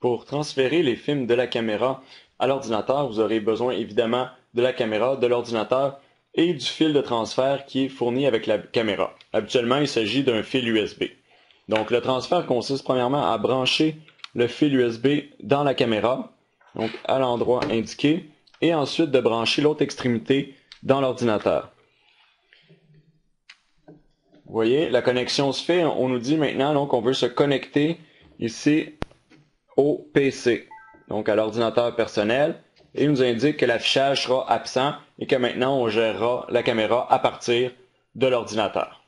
Pour transférer les films de la caméra à l'ordinateur, vous aurez besoin évidemment de la caméra, de l'ordinateur et du fil de transfert qui est fourni avec la caméra. Habituellement, il s'agit d'un fil USB. Donc le transfert consiste premièrement à brancher le fil USB dans la caméra, donc à l'endroit indiqué, et ensuite de brancher l'autre extrémité dans l'ordinateur. Vous voyez, la connexion se fait. On nous dit maintenant donc qu'on veut se connecter ici au PC, donc à l'ordinateur personnel. Et il nous indique que l'affichage sera absent et que maintenant on gérera la caméra à partir de l'ordinateur.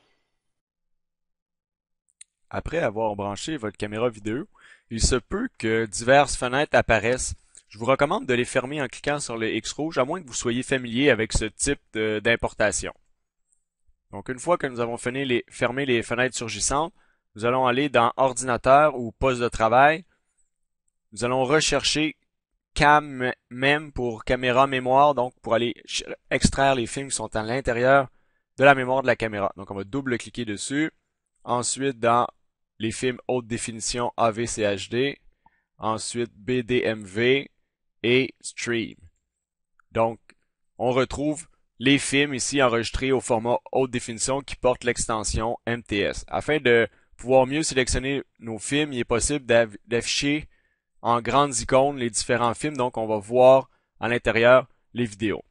Après avoir branché votre caméra vidéo, il se peut que diverses fenêtres apparaissent. Je vous recommande de les fermer en cliquant sur le X rouge, à moins que vous soyez familier avec ce type d'importation. Donc une fois que nous avons fermé les fenêtres surgissantes, nous allons aller dans Ordinateur ou Poste de travail nous allons rechercher cam même pour caméra mémoire, donc pour aller extraire les films qui sont à l'intérieur de la mémoire de la caméra. Donc on va double-cliquer dessus. Ensuite, dans les films haute définition AVCHD, ensuite BDMV et Stream. Donc, on retrouve les films ici enregistrés au format haute définition qui portent l'extension MTS. Afin de pouvoir mieux sélectionner nos films, il est possible d'afficher en grandes icônes les différents films, donc on va voir à l'intérieur les vidéos.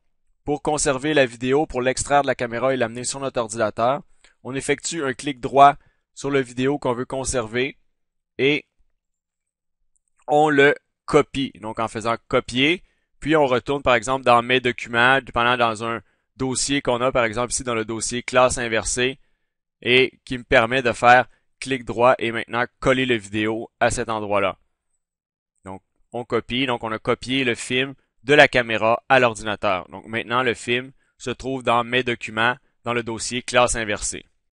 Pour conserver la vidéo, pour l'extraire de la caméra et l'amener sur notre ordinateur, on effectue un clic droit sur la vidéo qu'on veut conserver et on le copie. Donc en faisant copier, puis on retourne par exemple dans mes documents, dépendant dans un dossier qu'on a, par exemple ici dans le dossier classe inversée, et qui me permet de faire clic droit et maintenant coller la vidéo à cet endroit-là on copie. Donc, on a copié le film de la caméra à l'ordinateur. Donc, maintenant, le film se trouve dans mes documents, dans le dossier classe inversée.